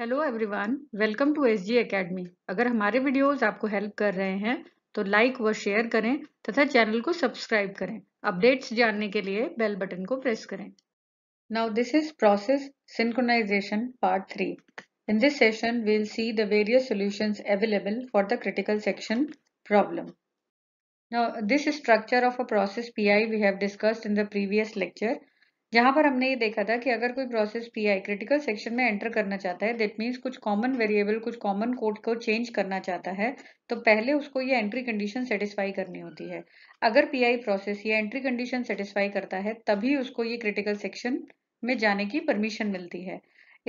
Hello everyone welcome to S G अगर हमारे videos आपको हेल्प कर रहे हैं तो लाइक व शेयर करें तथा चैनल को सब्सक्राइब करें अपडेट्स जानने के लिए बेल बटन को प्रेस करें now this is process synchronization part three in this session we'll see the various solutions available for the critical section problem now this structure of a process P we have discussed in the previous lecture यहाँ पर हमने ये देखा था कि अगर कोई process P I critical section में एंटर करना चाहता है दैट मीन्स कुछ कॉमन वेरिएबल कुछ कॉमन कोड को चेंज करना चाहता है तो पहले उसको ये एंट्री कंडीशन सेटिस्फाई करनी होती है अगर पी आई प्रोसेस ये एंट्री कंडीशन सेटिस्फाई करता है तभी उसको ये क्रिटिकल सेक्शन में जाने की परमिशन मिलती है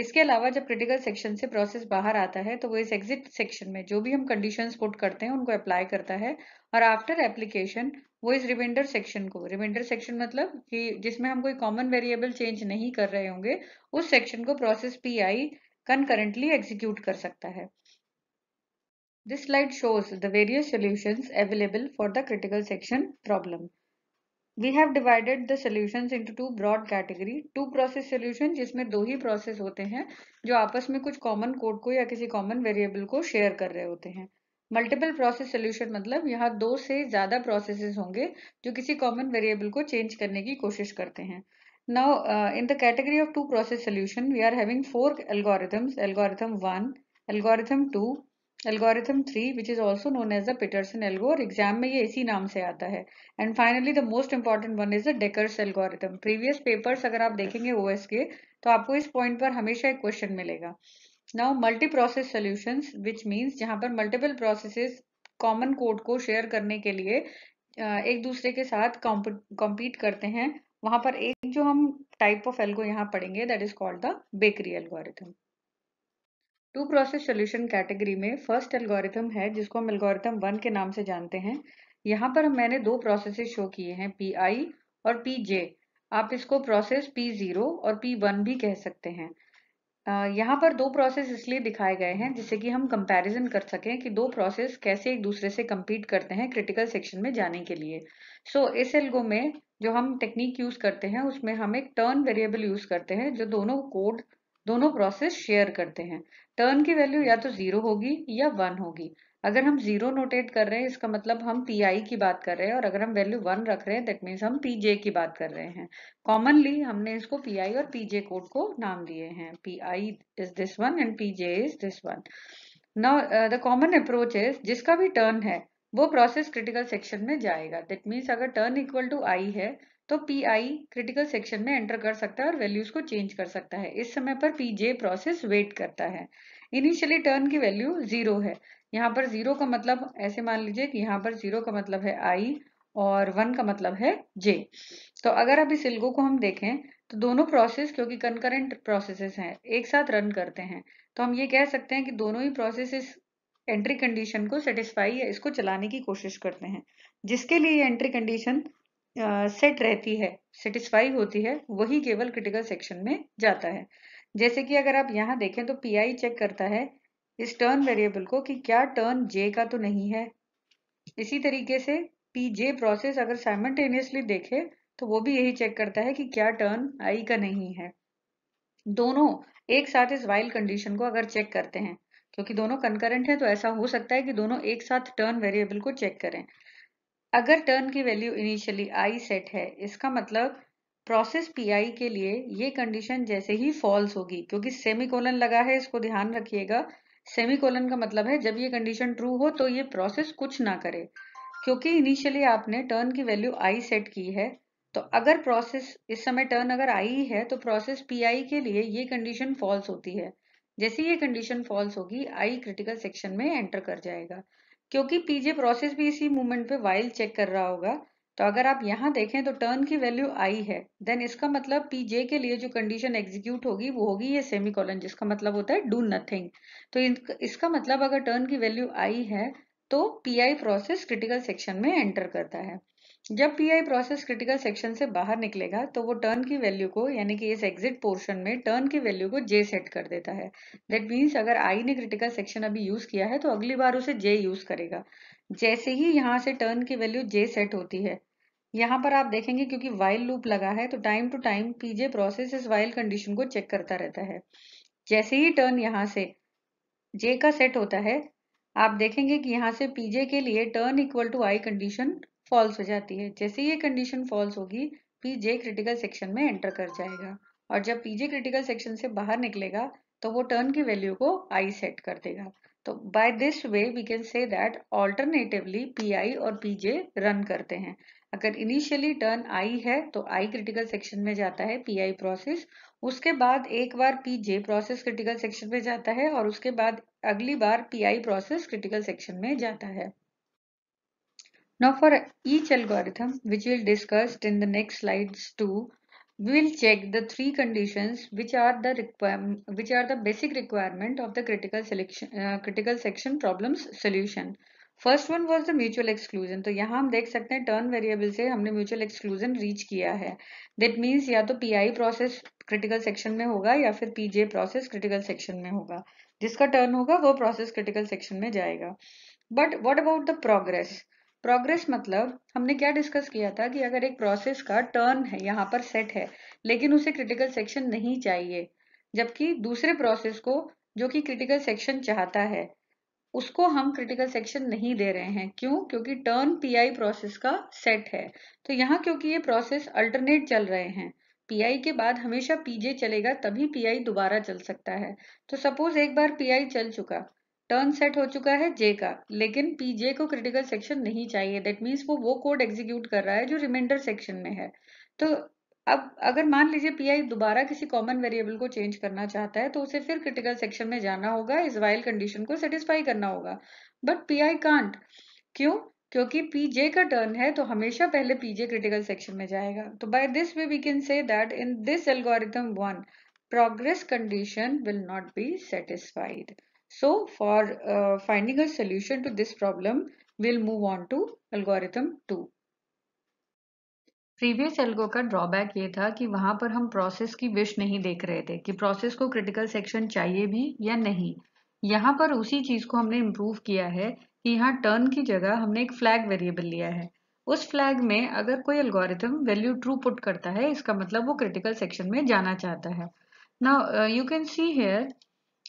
इसके अलावा जब क्रिटिकल सेक्शन से प्रोसेस बाहर आता है तो वो इस एग्जिट सेक्शन में जो भी हम कंडीशंस पुट करते हैं उनको अप्लाई करता है और आफ्टर एप्लीकेशन वो इस रिमाइंडर सेक्शन को रिमाइंडर सेक्शन मतलब कि जिसमें हम कोई कॉमन वेरिएबल चेंज नहीं कर रहे होंगे उस सेक्शन को process P I concurrently execute कर सकता है this slide shows the various solution available for the critical section problem we have divided the solution into two broad category two process solution जिसमें दो ही process होते हैं जो आपस में कुछ कॉमन कोड को या किसी कॉमन वेरिएबल को शेयर कर रहे होते हैं मल्टीपल प्रोसेस सोल्यूशन मतलब यहाँ दो से ज्यादा प्रोसेस होंगे जो किसी कॉमन वेरिएबल को चेंज करने की कोशिश करते हैं now in the category of two process solution we are having four algorithms algorithm one algorithm two algorithm three which is also known as the Peterson algo और एग्जाम में ये इसी नाम से आता है and finally the most important one is the Dekker's algorithm previous papers अगर आप देखेंगे ओ एस के तो आपको इस पॉइंट पर हमेशा एक क्वेश्चन मिलेगा now multi process solution which means जहां पर मल्टीपल प्रोसेसेस कॉमन कोड को शेयर करने के लिए एक दूसरे के साथ कॉम्पीट करते हैं वहां पर एक जो हम टाइप ऑफ एल्गो यहाँ पढ़ेंगे that is called the bakery algorithm two process solution category में फर्स्ट एल्गोरिथम है जिसको हम एल्गोरिथम वन के नाम से जानते हैं यहाँ पर मैंने दो प्रोसेस शो किए हैं पी आई और पी जे आप इसको प्रोसेस पी जीरो और पी वन भी कह सकते हैं यहाँ पर दो प्रोसेस इसलिए दिखाए गए हैं जिससे कि हम कंपैरिजन कर सकें कि दो प्रोसेस कैसे एक दूसरे से कम्पीट करते हैं क्रिटिकल सेक्शन में जाने के लिए सो so, इस एल्गो में जो हम टेक्निक यूज करते हैं उसमें हम एक टर्न वेरिएबल यूज करते हैं जो दोनों कोड दोनों प्रोसेस शेयर करते हैं टर्न की वैल्यू या तो जीरो होगी या वन होगी अगर हम जीरो नोटेट कर रहे हैं इसका मतलब हम पी आई की बात कर रहे हैं और अगर हम वैल्यू वन रख रहे हैं दैट मीन्स हम पी जे की बात कर रहे हैं कॉमनली हमने इसको पी आई और पी जे कोड को नाम दिए हैं P I is this one and P J is this one now the common approach is जिसका भी टर्न है वो प्रोसेस क्रिटिकल सेक्शन में जाएगा दैट मीन्स अगर टर्न इक्वल टू आई है तो पी आई क्रिटिकल सेक्शन में एंटर कर सकता है और वैल्यूज को चेंज कर सकता है इस समय पर पी जे प्रोसेस वेट करता है इनिशियली टर्न की वैल्यू जीरो है यहाँ पर जीरो का मतलब ऐसे मान लीजिए कि यहाँ पर जीरो का मतलब है आई और वन का मतलब है जे तो अगर आप इस को हम देखें तो दोनों प्रोसेस क्योंकि कंकरेंट प्रोसेसेस हैं एक साथ रन करते हैं तो हम ये कह सकते हैं कि दोनों ही प्रोसेसेस एंट्री कंडीशन को सेटिस्फाई या इसको चलाने की कोशिश करते हैं जिसके लिए ये एंट्री कंडीशन सेट रहती है सेटिस्फाई होती है वही केवल क्रिटिकल सेक्शन में जाता है जैसे कि अगर आप यहाँ देखें तो पी आई चेक करता है इस टर्न वेरिएबल को कि क्या टर्न जे का तो नहीं है इसी तरीके से पी जे प्रोसेस अगर साइमल्टेनियसली देखे तो वो भी यही चेक करता है कि क्या टर्न आई का नहीं है दोनों एक साथ इस वाइल कंडीशन को अगर चेक करते हैं क्योंकि दोनों कंकरेंट हैं तो ऐसा हो सकता है कि दोनों एक साथ टर्न वेरिएबल को चेक करें अगर टर्न की वैल्यू इनिशियली आई सेट है इसका मतलब प्रोसेस पीआई के लिए ये कंडीशन जैसे ही फॉल्स होगी क्योंकि सेमिकोलन लगा है इसको ध्यान रखिएगा सेमीकोलन का मतलब है जब ये कंडीशन ट्रू हो तो ये प्रोसेस कुछ ना करे क्योंकि इनिशियली आपने टर्न की वैल्यू आई सेट की है तो अगर प्रोसेस इस समय टर्न अगर आई है तो प्रोसेस पी आई के लिए ये कंडीशन फॉल्स होती है जैसे ये कंडीशन फॉल्स होगी आई क्रिटिकल सेक्शन में एंटर कर जाएगा क्योंकि पीजे प्रोसेस भी इसी मूवमेंट पे वाइल चेक कर रहा होगा तो अगर आप यहाँ देखें तो टर्न की वैल्यू आई है देन इसका मतलब पी जे के लिए जो कंडीशन एग्जीक्यूट होगी वो होगी ये सेमी कॉलन जिसका मतलब होता है डू नथिंग तो इसका मतलब अगर टर्न की वैल्यू आई है तो P I process critical section में एंटर करता है जब आई प्रोसेस क्रिटिकल सेक्शन से बाहर निकलेगा तो वो टर्न की वैल्यू को यानी कि इस एग्जिट पोर्शन में टर्न की वैल्यू को जे सेट कर देता है दैट मीन्स अगर आई ने क्रिटिकल सेक्शन अभी यूज किया है तो अगली बार उसे जे यूज करेगा जैसे ही यहाँ से टर्न की वैल्यू जे सेट होती है यहाँ पर आप देखेंगे क्योंकि वाइल लूप लगा है तो time to time PJ process इस वाइल कंडीशन को चेक करता रहता है जैसे ही टर्न यहाँ से जे का सेट होता है आप देखेंगे कि यहाँ से पीजे के लिए turn equal to I condition false हो जाती है जैसे ये कंडीशन फॉल्स होगी पी जे क्रिटिकल सेक्शन में एंटर कर जाएगा और जब पीजे क्रिटिकल सेक्शन से बाहर निकलेगा तो वो टर्न की वैल्यू को आई सेट कर देगा तो by this way we can say that alternatively PI और पीजे रन करते हैं अगर इनिशियली टर्न आई है तो आई क्रिटिकल सेक्शन में जाता है पीआई प्रोसेस उसके बाद एक बार पीजे प्रोसेस क्रिटिकल सेक्शन में जाता है और उसके बाद अगली बार पीआई प्रोसेस क्रिटिकल सेक्शन में जाता है Now for each algorithm, which we'll discuss in the next slides too, we will check the three conditions which are the requirement, which are the basic requirement of the critical selection, uh, critical section problems solution. First one was the mutual exclusion तो यहाँ हम देख सकते हैं turn variable से हमने mutual exclusion reach किया है दैट मीन्स या तो पीआई प्रोसेस क्रिटिकल सेक्शन में होगा या फिर पीजे प्रोसेस क्रिटिकल सेक्शन में होगा जिसका टर्न होगा वो प्रोसेस क्रिटिकल सेक्शन में जाएगा but what about the progress progress मतलब हमने क्या डिस्कस किया था कि अगर एक प्रोसेस का टर्न है यहाँ पर सेट है लेकिन उसे क्रिटिकल सेक्शन नहीं चाहिए जबकि दूसरे प्रोसेस को जो कि क्रिटिकल सेक्शन चाहता है उसको हम क्रिटिकल सेक्शन नहीं दे रहे हैं क्यों क्योंकि टर्न पीआई प्रोसेस का सेट है तो यहाँ क्योंकि ये प्रोसेस अल्टरनेट चल रहे हैं पीआई के बाद हमेशा पीजे चलेगा तभी पीआई दोबारा चल सकता है तो सपोज एक बार पीआई चल चुका टर्न सेट हो चुका है जे का लेकिन पीजे को क्रिटिकल सेक्शन नहीं चाहिए दैट मीन्स वो वो कोड एग्जीक्यूट कर रहा है जो रिमाइंडर सेक्शन में है तो अब अगर मान लीजिए पीआई दोबारा किसी कॉमन वेरिएबल को चेंज करना चाहता है तो उसे फिर क्रिटिकल सेक्शन में जाना होगा इस वाइल कंडीशन को सेटिस्फाई करना होगा बट पीआई कांट क्यों क्योंकि पीजे का टर्न है तो हमेशा पहले पीजे क्रिटिकल सेक्शन में जाएगा तो by this way we can say that in this algorithm one progress condition will not be satisfied So for uh, finding a solution to this problem, we'll move on to algorithm 2. Previous algo का drawback ये था कि वहां पर हम process की wish नहीं देख रहे थे कि प्रोसेस को क्रिटिकल सेक्शन चाहिए भी या नहीं यहाँ पर उसी चीज़ को हमने इम्प्रूव किया है कि यहाँ टर्न की जगह हमने एक फ्लैग वेरिएबल लिया है उस फ्लैग में अगर कोई एल्गोरिथम वैल्यू ट्रू पुट करता है इसका मतलब वो क्रिटिकल सेक्शन में जाना चाहता है ना you can see here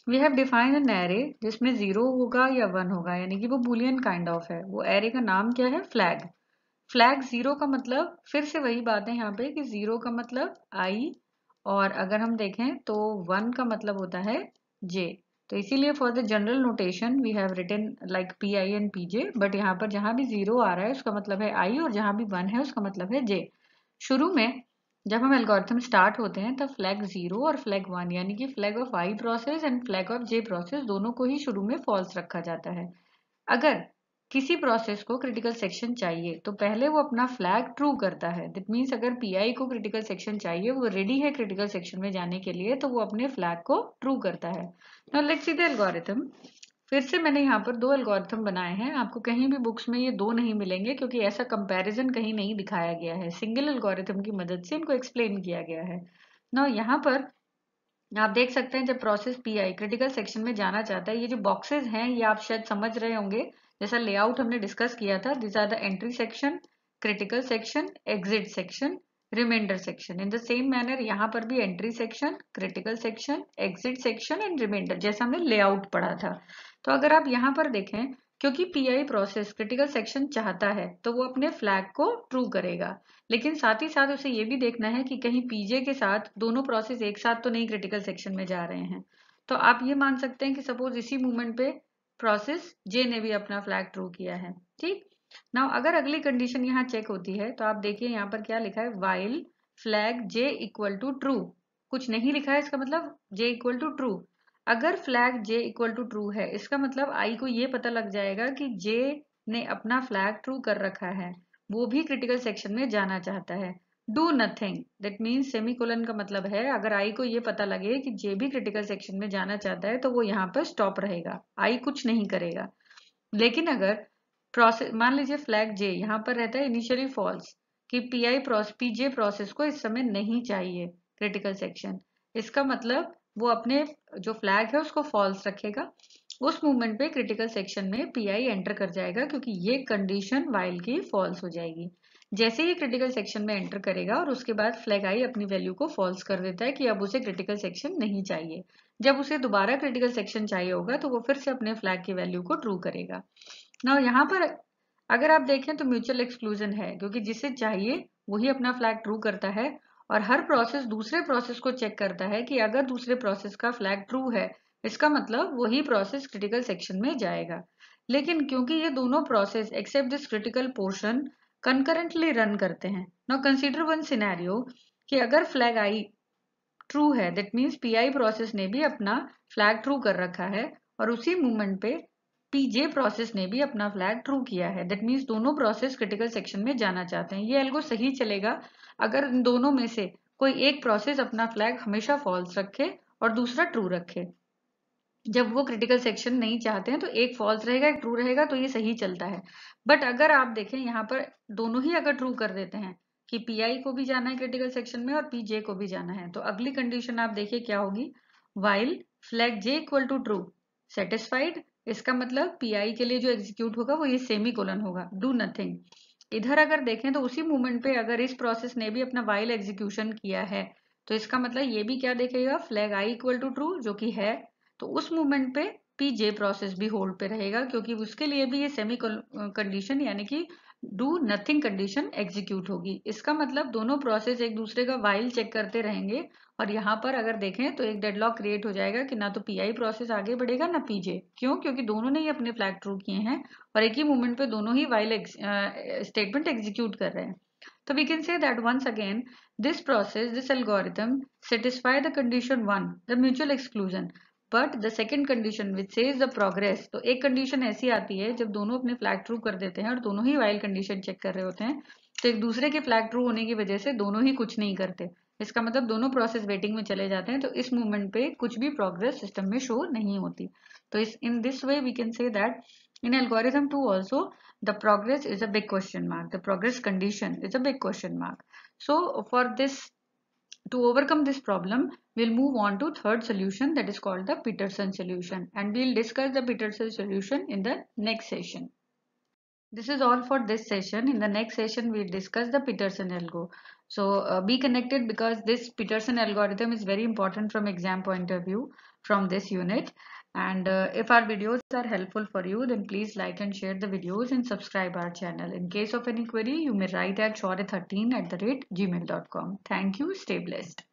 we have defined an array जिसमें जीरो होगा या वन होगा यानी कि वो बुलियन काइंड ऑफ है वो एरे का नाम क्या है फ्लैग फ्लैग जीरो का मतलब फिर से वही बात है यहाँ पे कि जीरो का मतलब आई और अगर हम देखें तो वन का मतलब होता है जे तो इसीलिए for the general notation we have written like P I and P J but यहाँ पर जहां भी जीरो आ रहा है उसका मतलब है आई और जहां भी वन है उसका मतलब है जे शुरू में जब हम एल्गोरिथम स्टार्ट होते हैं तब फ्लैग जीरो और फ्लैग वन यानी कि flag of I process and flag of J process दोनों को ही शुरू में फॉल्स रखा जाता है अगर किसी प्रोसेस को क्रिटिकल सेक्शन चाहिए तो पहले वो अपना फ्लैग ट्रू करता है दिट मीन्स अगर पीआई को क्रिटिकल सेक्शन चाहिए वो रेडी है क्रिटिकल सेक्शन में जाने के लिए तो वो अपने फ्लैग को ट्रू करता है now let's see the algorithm फिर से मैंने यहाँ पर दो एल्गोरिथम बनाए हैं आपको कहीं भी बुक्स में ये दो नहीं मिलेंगे क्योंकि ऐसा कंपैरिजन कहीं नहीं दिखाया गया है सिंगल एल्गोरिथम की मदद से इनको एक्सप्लेन किया गया है न यहाँ पर आप देख सकते हैं जब प्रोसेस पीआई क्रिटिकल सेक्शन में जाना चाहता है ये जो बॉक्सेज है ये आप शायद समझ रहे होंगे जैसा लेआउट हमने डिस्कस किया था this are the entry section critical section exit section remainder section in the same manner यहाँ पर भी entry section critical section exit section and remainder जैसा हमने लेआउट पढ़ा था तो अगर आप यहाँ पर देखें क्योंकि पीआई प्रोसेस क्रिटिकल सेक्शन चाहता है तो वो अपने फ्लैग को ट्रू करेगा लेकिन साथ ही साथ उसे ये भी देखना है कि कहीं पीजे के साथ दोनों प्रोसेस एक साथ तो नहीं क्रिटिकल सेक्शन में जा रहे हैं तो आप ये मान सकते हैं कि सपोज इसी मूवमेंट पे प्रोसेस जे ने भी अपना फ्लैग ट्रू किया है ठीक नाउ अगर अगली कंडीशन यहाँ चेक होती है तो आप देखिए यहाँ पर क्या लिखा है while flag J equal to true कुछ नहीं लिखा है इसका मतलब जे इक्वल टू ट्रू अगर flag J equal to true है इसका मतलब आई को ये पता लग जाएगा कि जे ने अपना फ्लैग ट्रू कर रखा है वो भी क्रिटिकल सेक्शन में जाना चाहता है do nothing that means semicolon का मतलब है अगर आई को ये पता लगे कि जे भी क्रिटिकल सेक्शन में जाना चाहता है तो वो यहाँ पर स्टॉप रहेगा आई कुछ नहीं करेगा लेकिन अगर प्रोसेस मान लीजिए फ्लैग जे यहाँ पर रहता है इनिशियली फॉल्स कि आई प्रोस जे प्रोसेस को इस समय नहीं चाहिए क्रिटिकल सेक्शन इसका मतलब वो अपने जो फ्लैग है उसको फॉल्स रखेगा उस मूवमेंट पे क्रिटिकल सेक्शन में पीआई एंटर कर जाएगा क्योंकि ये कंडीशन वाइल की फॉल्स हो जाएगी जैसे ही क्रिटिकल सेक्शन में एंटर करेगा और उसके बाद फ्लैग आई अपनी वैल्यू को फॉल्स कर देता है कि अब उसे क्रिटिकल सेक्शन नहीं चाहिए जब उसे दोबारा क्रिटिकल सेक्शन चाहिए होगा तो वो फिर से अपने फ्लैग की वैल्यू को ट्रू करेगा ना यहाँ पर अगर आप देखें तो म्यूचुअल एक्सक्लूजन है क्योंकि जिसे चाहिए वही अपना फ्लैग ट्रू करता है और हर प्रोसेस दूसरे प्रोसेस को चेक करता है कि अगर दूसरे प्रोसेस का फ्लैग ट्रू है इसका मतलब वही प्रोसेस क्रिटिकल सेक्शन में जाएगा लेकिन क्योंकि ये दोनों process except this critical portion concurrently run करते हैं नाउ कंसिडर वन सिनेरियो कि अगर फ्लैग आई ट्रू है दैट मीन्स पी प्रोसेस ने भी अपना फ्लैग ट्रू कर रखा है और उसी मूवमेंट पे पीजे प्रोसेस ने भी अपना फ्लैग ट्रू किया है दैट मीन्स दोनों प्रोसेस क्रिटिकल सेक्शन में जाना चाहते हैं ये एल्गो सही चलेगा अगर इन दोनों में से कोई एक प्रोसेस अपना फ्लैग हमेशा फॉल्स रखे और दूसरा ट्रू रखे जब वो क्रिटिकल सेक्शन नहीं चाहते हैं तो एक फॉल्स रहेगा एक ट्रू रहेगा तो ये सही चलता है बट अगर आप देखें यहाँ पर दोनों ही अगर ट्रू कर देते हैं कि पी को भी जाना है क्रिटिकल सेक्शन में और पीजे को भी जाना है तो अगली कंडीशन आप देखिए क्या होगी while flag J equal to true satisfied इसका मतलब पीआई के लिए जो एग्जीक्यूट होगा वो ये सेमी कोलन होगा डू नथिंग इधर अगर देखें तो उसी मूवमेंट पे अगर इस प्रोसेस ने भी अपना वाइल एग्जीक्यूशन किया है तो इसका मतलब ये भी क्या देखेगा flag I equal to true जो कि है तो उस मूवमेंट पे पी जे प्रोसेस भी होल्ड पे रहेगा क्योंकि उसके लिए भी ये सेमी कंडीशन यानी कि डू नथिंग कंडीशन एग्जीक्यूट होगी इसका मतलब दोनों प्रोसेस एक दूसरे का वाइल चेक करते रहेंगे और यहाँ पर अगर देखें तो एक डेडलॉक क्रिएट हो जाएगा कि ना तो पीआई प्रोसेस आगे बढ़ेगा ना पीजे क्यों क्योंकि दोनों ने ही अपने फ्लैग ट्रू किए हैं और एक ही मूवमेंट पे दोनों ही वाइल स्टेटमेंट एग्जीक्यूट कर रहे हैं तो we can say that once again this process this algorithm satisfy the condition one the mutual exclusion but the second condition which say progress तो एक कंडीशन ऐसी आती है जब दोनों अपने फ्लैग ट्रू कर देते हैं और दोनों ही वाइल कंडीशन चेक कर रहे होते हैं तो एक दूसरे के फ्लैग ट्रू होने की वजह से दोनों ही कुछ नहीं करते इसका मतलब दोनों प्रोसेस वेटिंग में चले जाते हैं तो इस मूवमेंट पे कुछ भी प्रोग्रेस सिस्टम में शो नहीं होती तो इस in this way we can say that in algorithm two also the progress is a big question mark the progress condition is a big question mark so for this to overcome this problem will move on to third solution that is called the Peterson solution and we'll discuss the Peterson solution in the next session This is all for this session. In the next session, we discuss the Peterson algorithm. So uh, be connected because this Peterson algorithm is very important from exam point of view from this unit. And uh, if our videos are helpful for you, then please like and share the videos and subscribe our channel. In case of any query, you may write at shore13 at the rate gmail.com. Thank you. Stay blessed.